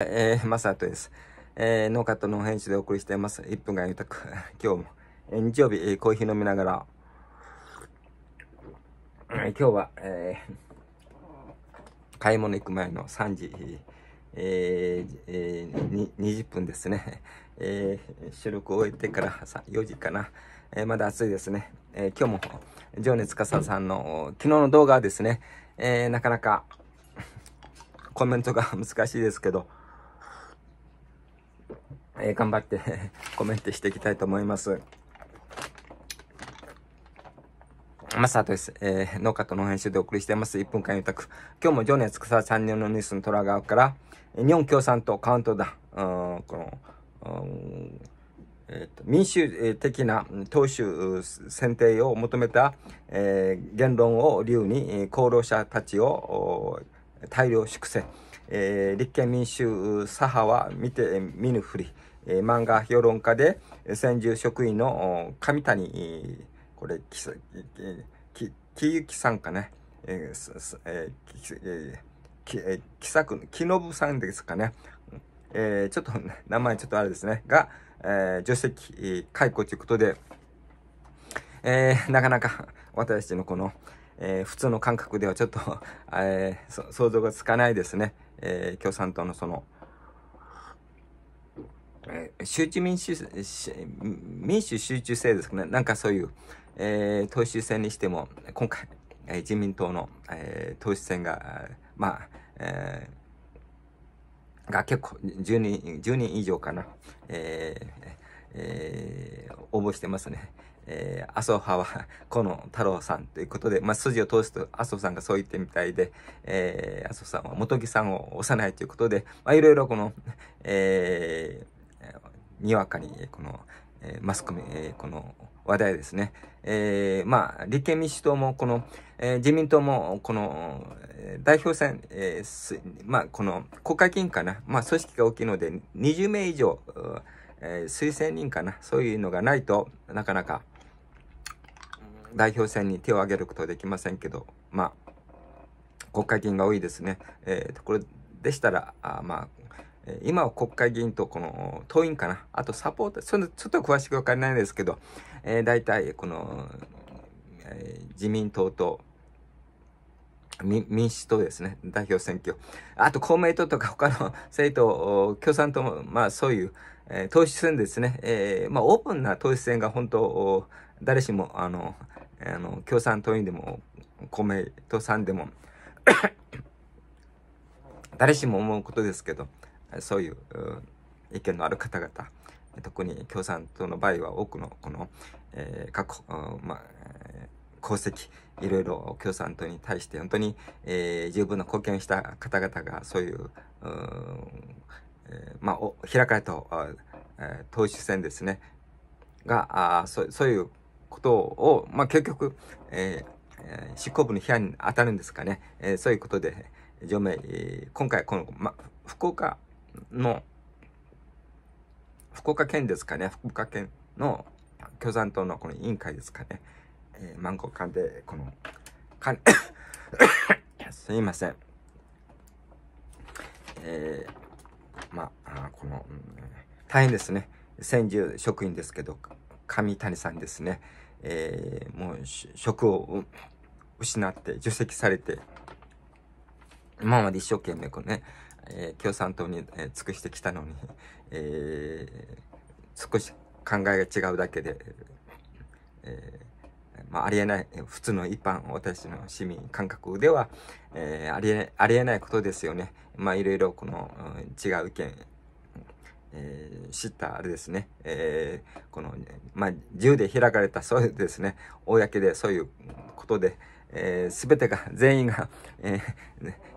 えー、マサトです。えー、農家と農編集でお送りしています。1分間豊く。今日も、えー、日曜日、えー、コーヒー飲みながら、えー、今日は、えー、買い物行く前の3時、えーえー、に20分ですね、えー、収録を終えてから4時かな、えー、まだ暑いですね、えー、今日も情熱かささんの昨日の動画はですね、えー、なかなかコメントが難しいですけど、えー、頑張って コメントしていきたいと思います。マサです。えー、農家との編集でお送りしています。1分間予託。今日も情熱草チャンネルのニュースの虎側から、日本共産党カウントダウン、この、えーと、と民主的な党首選定を求めた、えー、言論を理由に、功労者たちを大量粛清。えー、立憲民主左派は見て見ぬふり、えー、漫画評論家で専従職員の上谷、これ、木き、さんかね、木ー、え木えささんですかね、えー、ちょっと、名前ちょっとあれですね、が、えー、助手席解雇ということで、えー、なかなか私のこの、えー、普通の感覚ではちょっと、えー、想像がつかないですね。えー、共産党のその、えー、集中民主、民主集中制ですね。なんかそういう、えー、党首選にしても、今回、えー、自民党の、えー、党首選が、まあ、えー、が結構10人、10人以上かな、えーえー、応募してますね。えー、麻生派は河野太郎さんということで、まあ、筋を通すと麻生さんがそう言ってみたいで、えー、麻生さんは本木さんを押さないということで、まあ、いろいろこの、えー、にわかに、この、えー、マスコミ、えー、この話題ですね。えー、まあ、立憲民主党も、この、えー、自民党も、この、代表選、えー、まあ、この、国会議員かな。まあ、組織が大きいので、20名以上、えー、推薦人かな。そういうのがないとなかなか、代表選に手を挙げることはできませんけど、まあ、国会議員が多いですね。えー、とこれでしたら、あまあ、今は国会議員とこの党員かな、あとサポーター、そのちょっと詳しく分からないですけど、えー、大体この、えー、自民党と民主党ですね、代表選挙。あと公明党とか他の政党、共産党も、まあそういう、えー、党首選ですね、えー、まあオープンな党首選が本当、誰しも、あの、あの共産党員でも、公明党さんでも 誰しも思うことですけど、そういう意見のある方々、特に共産党の場合は多くのこの、えー、過去、まあ、功績、いろいろ共産党に対して本当に、えー、十分な貢献した方々がそういう、うえー、まあ、開かれた、えー、党首選ですね、が、あそそういうことを、まあ、結局、えー、執行部の批判に当たるんですかね、えー、そういうことで、除名、えー、今回この、ま、福岡の、福岡県ですかね、福岡県の共産党のこの委員会ですかね、えー、マンゴー鑑で、この、すいません。えー、まあ、この、うん、大変ですね。専従職員ですけど、上谷さんですね。えー、もう、職を失って、除籍されて、今まで一生懸命こうね、えー、共産党に、えー、尽くしてきたのに、えー、少し考えが違うだけで、えー、まあ、ありえない、普通の一般、私の市民感覚では、えー、ありえない、ありえないことですよね。まあ、いろいろこの、違う意見、えー、知ったあれですね、えー、この、まあ、由で開かれたそういうですね、公でそういうことで、えー、全てが、全員が、え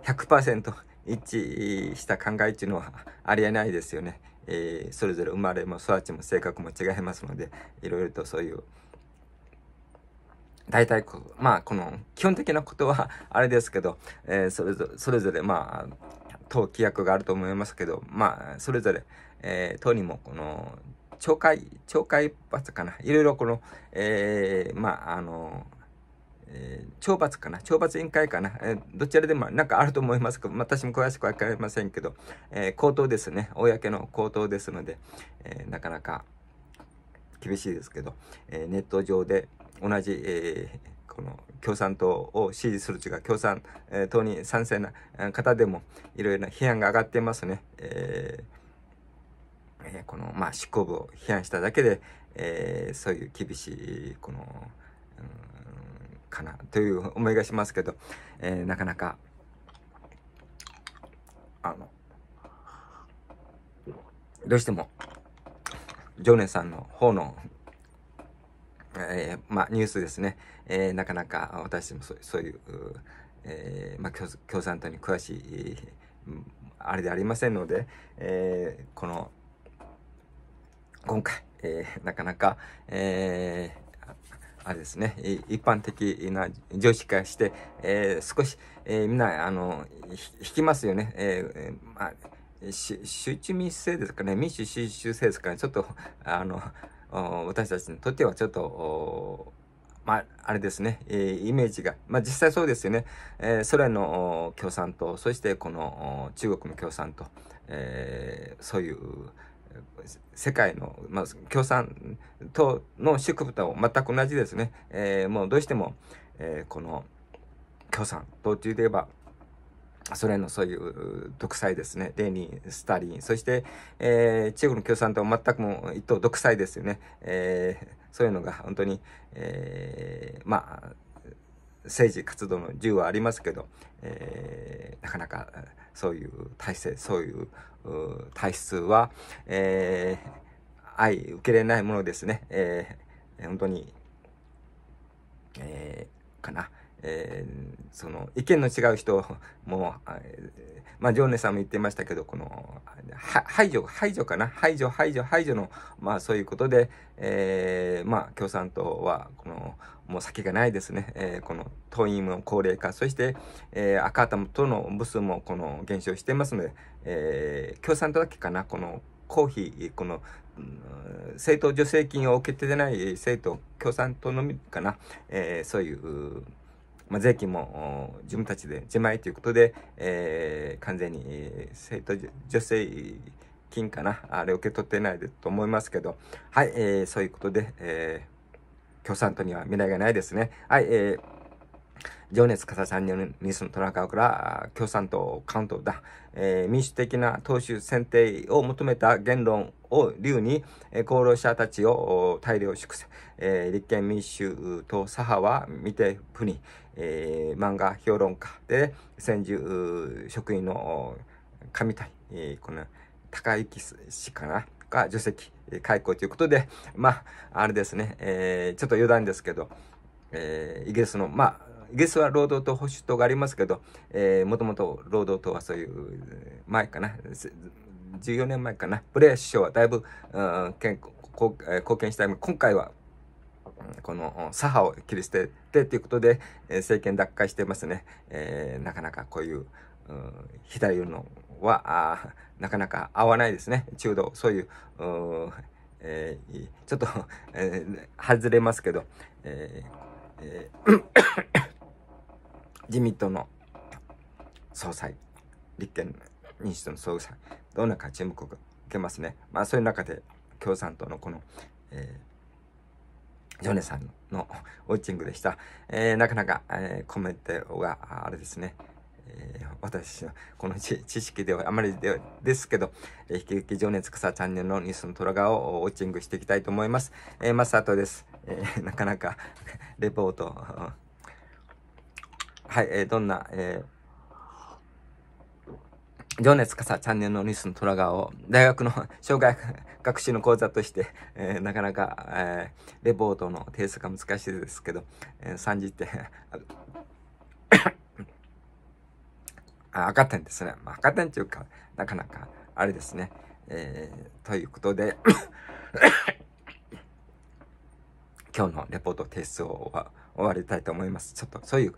ー、100%一致した考えっていうのはありえないですよね。えー、それぞれ生まれも育ちも性格も違いますので、いろいろとそういう、大体こ、まあ、この、基本的なことは、あれですけど、えー、それぞれ、それぞれ、まあ、党規約があると思いますけど、まあ、それぞれ、えー、党にも、この、懲戒、懲戒一かな、いろいろこの、えー、まあ、あの、えー、懲罰かな懲罰委員会かな、えー、どちらでもなんかあると思いますけど、私も詳しくわかりませんけど、えー、口頭ですね、公の口頭ですので、えなかなか厳しいですけど、えネット上で、同じ、えー、この共産党を支持するというか、共産党に賛成な方でも、いろいろな批判が上がっていますね。えー、この、まあ、執行部を批判しただけで、えー、そういう厳しい、この、うん、かな、という思いがしますけど、えー、なかなか、あの、どうしても、常年さんの方のえー、まあ、ニュースですね、えー、なかなか私もそういう、えー、まあ、共産党に詳しい、あれでありませんので、えこの、今回、えなかなか、えあれですね、一般的な常識化して、え少し、えみんな、あの、引きますよね。えまあし集中民主制ですかね、民主集中制ですかね、ちょっと、あの、私たちにとってはちょっと、まあ、あれですね、えイメージが、まあ実際そうですよね、えソ連の共産党、そしてこの中国の共産党、えー、そういう世界の、まあ、共産党の宿部と全く同じですね、えー、もうどうしても、えー、この共産党といえば、ソ連のそういう独裁ですね。レーニン、スターリン。そして、えー、中国の共産党全くも一党独裁ですよね。えー、そういうのが本当に、えー、まあ、政治活動の自由はありますけど、えー、なかなかそういう体制、そういう体質は、えー、相受けれないものですね。えー、本当に、えー、かな。えー、その意見の違う人も、えー、まあ、ジョーネさんも言ってましたけど、この、排除、排除かな排除、排除、排除の、まあ、そういうことで、えー、まあ、共産党は、この、もう先がないですね。えー、この、党員も高齢化、そして、えー、赤旗との部数も、この、減少していますので、えー、共産党だけかなこの、公費、この、政党助成金を受けてない政党、共産党のみかな、えー、そういう、まあ、税金も自分たちで自前ということで、えー、完全に、えー、生徒女性金かな、あれ受け取ってないと思いますけど、はい、えー、そういうことで、えー、共産党には未来がないですね。はい、えー情熱かささんによるニュースのトラカーから共産党カウントだ、えー、民主的な党首選定を求めた言論を理に、功労者たちを大量粛清、えー、立憲民主党左派は見て不に、えー、漫画評論家で専従職員の神対、えー、この高行氏かなが除籍解雇ということで、まあ、あれですね、えー、ちょっと余談ですけど、えー、イギリスの、まあ、イギリスは労働党保守党がありますけど、えもともと労働党はそういう前かな14年前かな、ブレア首相はだいぶ、うん、貢献したい。今回は、この左派を切り捨ててということで、政権奪回してますね。えー、なかなかこういう、うん、左のは、なかなか合わないですね。中道、そういう、うえー、ちょっと えー、外れますけど、えーえー 自民党の総裁、立憲民主党の総裁、どんなか注目を受けますね。まあそういう中で共産党のこの、えー、ジョネさんのウォッチングでした。えー、なかなか、えー、コメントがあれですね。え私のこの知識ではあまりでですけど、えー、引き続き情熱草チャンネルのニュースの虎側をウォッチングしていきたいと思います。えー、マスタートです。えー、なかなかレポートはい、えー、どんな、えー情熱かさチャンネルのニュースの虎川を大学の障害 学習の講座として、えー、なかなか、えー、レポートの提出が難しいですけど、えー、30点 赤点ですね。まあ、赤点というか、なかなかあれですね。えー、ということで 今日のレポート提出を終わりたいと思います。ちょっとそういう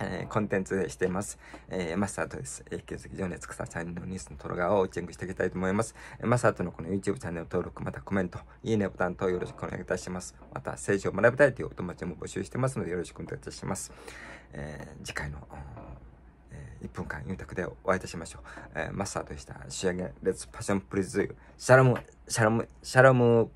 えー、コンテンツしてます。えー、マスターとです。えー、引き続き情熱草さんのニュースの動画をチェックしていきたいと思います。えー、マスターとのこの YouTube チャンネル登録、またコメント、いいねボタンとよろしくお願いいたします。また、政治を学びたいというお友達も募集してますのでよろしくお願いいたします。えー、次回の、えー、1分間、ユンタクでお会いいたしましょう。えー、マスターとした仕上げ、レッツパッションプリズ、シャラム、シャラム、シャラム、